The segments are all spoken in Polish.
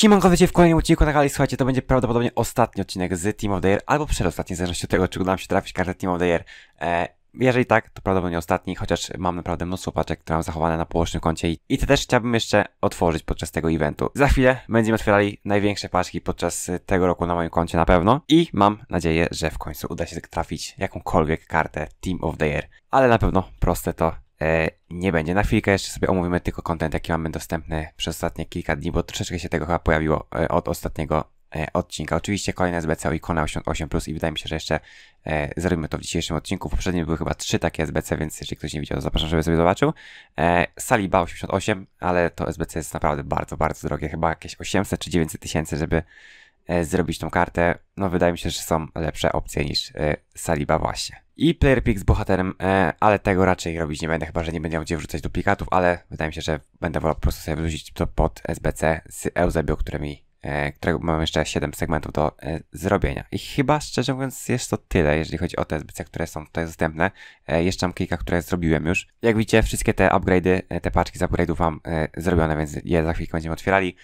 Siemanko, wiecie w kolejnym odcinku na kanale. Słuchajcie, to będzie prawdopodobnie ostatni odcinek z Team of the Year, albo przedostatni, w zależności od tego, czy uda nam się trafić kartę Team of the Year. E, jeżeli tak, to prawdopodobnie ostatni, chociaż mam naprawdę mnóstwo paczek, które mam zachowane na położnym koncie i, i te też chciałbym jeszcze otworzyć podczas tego eventu. Za chwilę będziemy otwierali największe paczki podczas tego roku na moim koncie na pewno i mam nadzieję, że w końcu uda się trafić jakąkolwiek kartę Team of the Year, ale na pewno proste to E, nie będzie. Na chwilkę jeszcze sobie omówimy tylko kontent, jaki mamy dostępny przez ostatnie kilka dni, bo troszeczkę się tego chyba pojawiło e, od ostatniego e, odcinka. Oczywiście kolejne SBC o Ikona 88 Plus i wydaje mi się, że jeszcze zrobimy to w dzisiejszym odcinku. W poprzednim były chyba trzy takie SBC, więc jeżeli ktoś nie widział, to zapraszam, żeby sobie zobaczył. Saliba 88, ale to SBC jest naprawdę bardzo, bardzo drogie. Chyba jakieś 800 czy 900 tysięcy, żeby E, zrobić tą kartę, no wydaje mi się, że są lepsze opcje niż e, Saliba właśnie. I player pick z bohaterem, e, ale tego raczej robić nie będę, chyba że nie będę gdzie wrzucać duplikatów, ale wydaje mi się, że będę wolał po prostu sobie wrzucić to pod SBC z Eusebio, które mi E, którego mam jeszcze 7 segmentów do e, zrobienia. I chyba szczerze mówiąc jest to tyle, jeżeli chodzi o te zbycia, które są tutaj dostępne. E, jeszcze mam kilka, które zrobiłem już. Jak widzicie, wszystkie te upgrade'y, te paczki z upgrade'ów mam zrobione, więc je za chwilkę będziemy otwierali.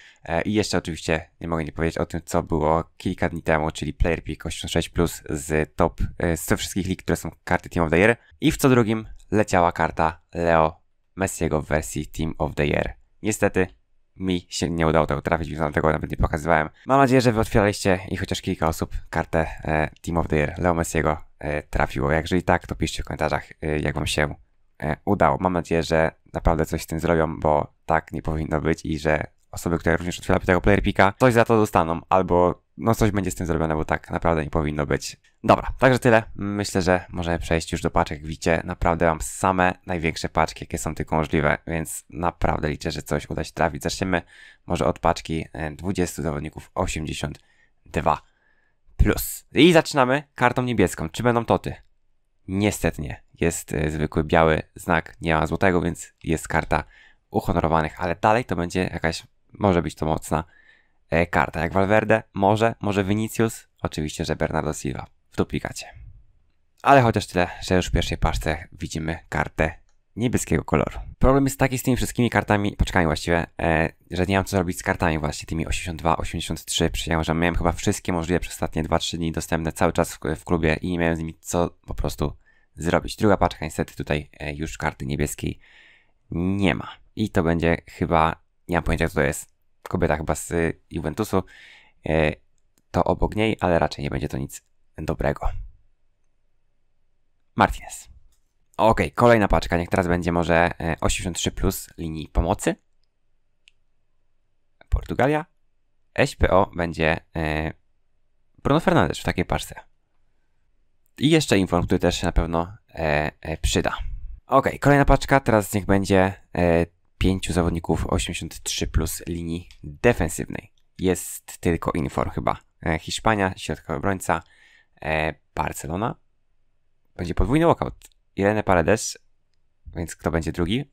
I jeszcze oczywiście nie mogę nie powiedzieć o tym, co było kilka dni temu, czyli Player Pick 86 Plus z top, z wszystkich lig, które są karty Team of the Year. I w co drugim leciała karta Leo Messiego w wersji Team of the Year. Niestety mi się nie udało tego trafić, więc tego nawet nie pokazywałem. Mam nadzieję, że wy otwieraliście i chociaż kilka osób kartę e, Team of the Year Leo Messiego e, trafiło. jeżeli tak, to piszcie w komentarzach, e, jak wam się e, udało. Mam nadzieję, że naprawdę coś z tym zrobią, bo tak nie powinno być i że osoby, które również otwierały tego player pika, coś za to dostaną, albo no coś będzie z tym zrobione, bo tak naprawdę nie powinno być. Dobra, także tyle. Myślę, że możemy przejść już do paczek. Widzicie, naprawdę mam same największe paczki, jakie są tylko możliwe, więc naprawdę liczę, że coś uda się trafić. Zaczniemy może od paczki 20 e, zawodników 82 plus. I zaczynamy kartą niebieską. Czy będą toty? Niestety nie. Jest e, zwykły biały znak, nie ma złotego, więc jest karta uhonorowanych, ale dalej to będzie jakaś, może być to mocna E, karta. Jak Valverde? Może, może Vinicius? Oczywiście, że Bernardo Silva w duplikacie. Ale chociaż tyle, że już w pierwszej paczce widzimy kartę niebieskiego koloru. Problem jest taki z tymi wszystkimi kartami, poczekaj właściwie, e, że nie mam co zrobić z kartami właśnie, tymi 82, 83, przyjąłem, że miałem chyba wszystkie możliwe przez ostatnie 2-3 dni dostępne cały czas w, w, klubie i nie miałem z nimi co po prostu zrobić. Druga paczka niestety tutaj e, już karty niebieskiej nie ma. I to będzie chyba, nie mam pojęcia co to jest, kobieta chyba z Juventusu, e, to obok niej, ale raczej nie będzie to nic dobrego. Martinez. Ok, kolejna paczka, niech teraz będzie może 83 e, plus linii pomocy. Portugalia. SPO będzie e, Bruno Fernandes w takiej paczce. I jeszcze inform, który też się na pewno przyda. Ok, kolejna paczka, teraz niech będzie pięciu zawodników 83 plus linii defensywnej. Jest tylko Infor chyba. E, Hiszpania, środkowy obrońca, e, Barcelona. Będzie podwójny walkout. Irene Paredes, więc kto będzie drugi?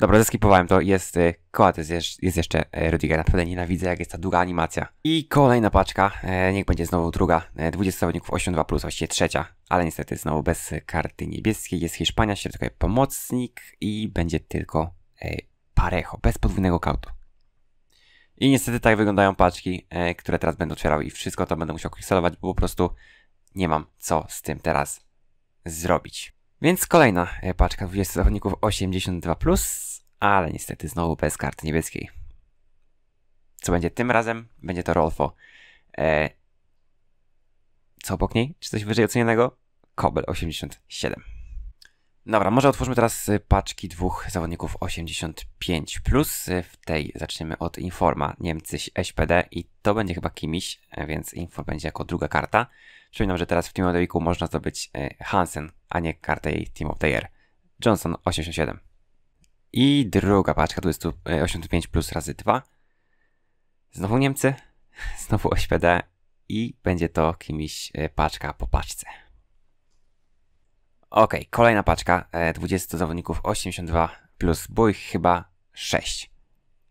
Dobra, zeskipowałem to. Jest e, koła, jest, jest jeszcze Rudiger. Naprawdę nienawidzę, jak jest ta długa animacja. I kolejna paczka. Niech będzie znowu druga. 20 zawodników 82 plus, właściwie trzecia. Ale niestety znowu bez karty niebieskiej. Jest Hiszpania, środkowy pomocnik i będzie tylko E, parejo, bez podwójnego kautu. I niestety tak wyglądają paczki, e, które teraz będę otwierał i wszystko to będę musiał krystalować, bo po prostu nie mam co z tym teraz zrobić. Więc kolejna e, paczka 20 zachodników 82+, ale niestety znowu bez karty niebieskiej. Co będzie tym razem? Będzie to Rolfo. co obok niej? Czy coś wyżej ocenionego? Kobel 87. Dobra, może otwórzmy teraz y, paczki dwóch zawodników 85. Plus y, w tej zaczniemy od Informa, Niemcy SPD i to będzie chyba kimś, y, więc Inform będzie jako druga karta. Przypominam, że teraz w Team of the Weeku można zdobyć Hansen, a nie kartę jej Team of the Year. Johnson 87. I druga paczka, jest tu 85 plus razy 2. Znowu Niemcy, znowu OŚPD i będzie to kimś paczka po paczce. Ok, kolejna paczka, 20 e, zawodników, 82 plus bój chyba 6.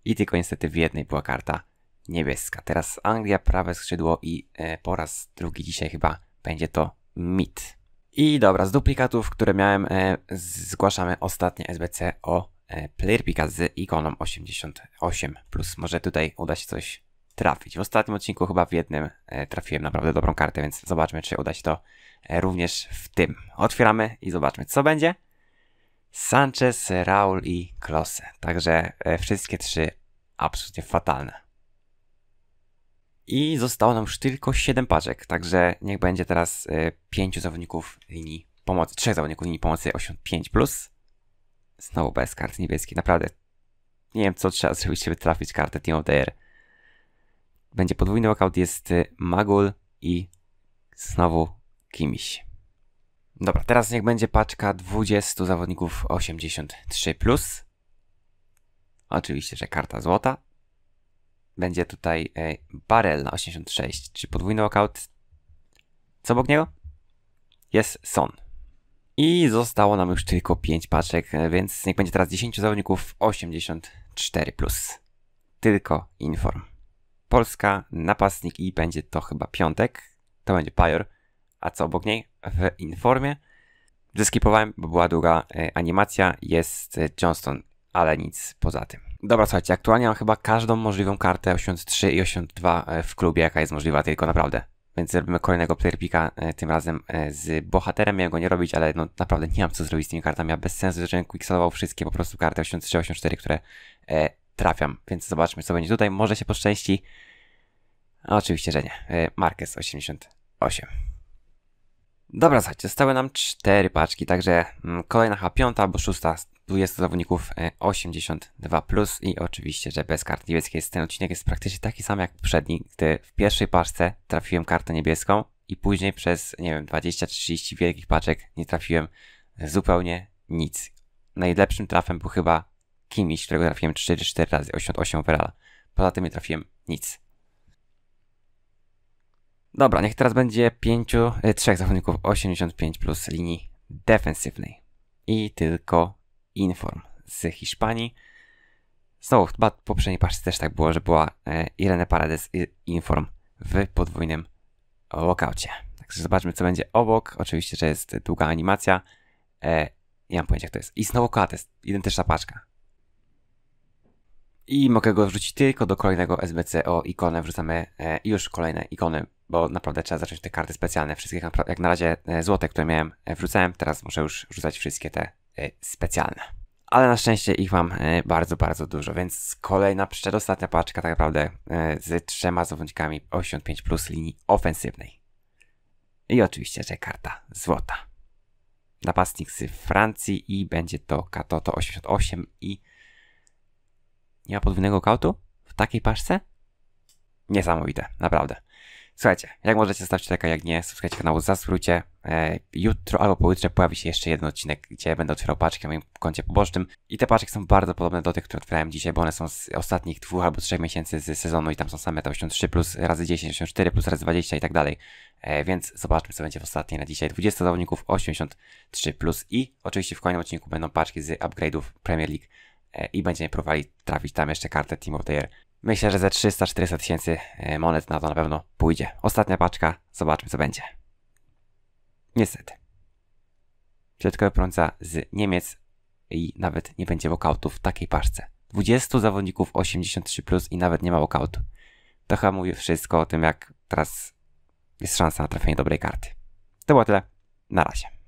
I tylko niestety w jednej była karta niebieska. Teraz Anglia, prawe skrzydło i e, po raz drugi dzisiaj chyba będzie to mit. I dobra, z duplikatów, które miałem, e, zgłaszamy ostatnie SBC o Plerpika z ikoną 88+. Może tutaj uda się coś trafić. W ostatnim odcinku chyba w jednym e, trafiłem naprawdę dobrą kartę, więc zobaczmy, czy uda się to e, również w tym. Otwieramy i zobaczmy, co będzie. Sanchez, Raul i Klose. Także e, wszystkie trzy absolutnie fatalne. I zostało nam już tylko 7 paczek, także niech będzie teraz 5 zawodników linii pomocy, 3 zawodników linii pomocy 85+. Plus. Znowu bez kart niebieskich, naprawdę nie wiem co trzeba zrobić, żeby trafić kartę Team of the Year będzie podwójny walkout jest y, Magul i znowu kimś. Dobra, teraz niech będzie paczka 20 zawodników 83+. Plus. Oczywiście, że karta złota. Będzie tutaj e, Barel na 86, czy podwójny walkout. Co obok niego? Jest Son. I zostało nam już tylko 5 paczek, y, więc niech będzie teraz 10 zawodników 84+. Plus. Tylko inform. Polska, napastnik i będzie to chyba piątek. To będzie Pajor. A co obok niej? W Informie. Zeskipowałem, bo była długa e, animacja. Jest e, Johnston, ale nic poza tym. Dobra, słuchajcie, aktualnie mam chyba każdą możliwą kartę 83 i 82 e, w klubie, jaka jest możliwa tylko naprawdę. Więc zrobimy kolejnego playerpika, tym razem z bohaterem. Miałem go nie robić, ale no naprawdę nie mam co zrobić z tymi kartami. Ja bez sensu zacząłem quicksalował wszystkie po prostu karty 83, 84, które trafiam, więc zobaczmy, co będzie tutaj. Może się poszczęści. A oczywiście, że nie. E, Marquez 88. Dobra, słuchajcie, zostały nam cztery paczki, także mm, kolejna chyba piąta, bo szósta, 20 zawodników 82+, e, plus i oczywiście, że bez kart niebieskiej ten odcinek jest praktycznie taki sam jak poprzedni, gdy w pierwszej paczce trafiłem kartę niebieską i później przez, nie wiem, 20-30 wielkich paczek nie trafiłem zupełnie nic. Najlepszym trafem był chyba kimś, którego trafiłem 44 razy, 88 overalla. Poza tym nie trafiłem nic. Dobra, niech teraz będzie 5, 3 e, zawodników 85 plus linii defensywnej. I tylko Inform z Hiszpanii. Znowu, chyba w poprzedniej paszce też tak było, że była e, Irene Paredes i Inform w podwójnym lokaucie. Także zobaczmy, co będzie obok. Oczywiście, że jest długa animacja. E, nie mam pojęcia, kto jest. I znowu Kates, identyczna paczka i mogę go wrzucić tylko do kolejnego SBC o ikonę. Wrzucamy e, już kolejne ikony, bo naprawdę trzeba zacząć te karty specjalne. Wszystkie jak na razie e, złote, które miałem, e, wrzucałem. Teraz muszę już wrzucać wszystkie te specjalne. Ale na szczęście ich mam bardzo, bardzo dużo, więc kolejna, przedostatnia paczka tak naprawdę z trzema zawodnikami 85 plus linii ofensywnej. I oczywiście, że karta złota. Napastnik z Francji i będzie to Katoto 88 i nie ma podwójnego kautu? W takiej paczce? Niesamowite, naprawdę. Słuchajcie, jak możecie zostawcie taka, jak nie, subskrybujcie kanału, zaswróćcie. E, jutro albo pojutrze pojawi się jeszcze jeden odcinek, gdzie będę otwierał paczki na moim koncie pobocznym. I te paczki są bardzo podobne do tych, które otwierałem dzisiaj, bo one są z ostatnich dwóch albo trzech miesięcy z sezonu i tam są same te 83 plus razy 10, 84 plus razy 20 i tak dalej. E, więc zobaczmy, co będzie w ostatniej na dzisiaj. 20 zawodników, 83 plus i oczywiście w kolejnym odcinku będą paczki z upgrade'ów Premier League E, i będziemy próbowali trafić tam jeszcze kartę Team of the Year. Myślę, że ze 300-400 tysięcy e, monet na to na pewno pójdzie. Ostatnia paczka, zobaczmy co będzie. Niestety. Środkowy prąca z Niemiec i nawet nie będzie wokautu w takiej paczce. 20 zawodników 83 plus i nawet nie ma wokautu. To chyba mówi wszystko o tym, jak teraz jest szansa na trafienie dobrej karty. To było tyle. Na razie.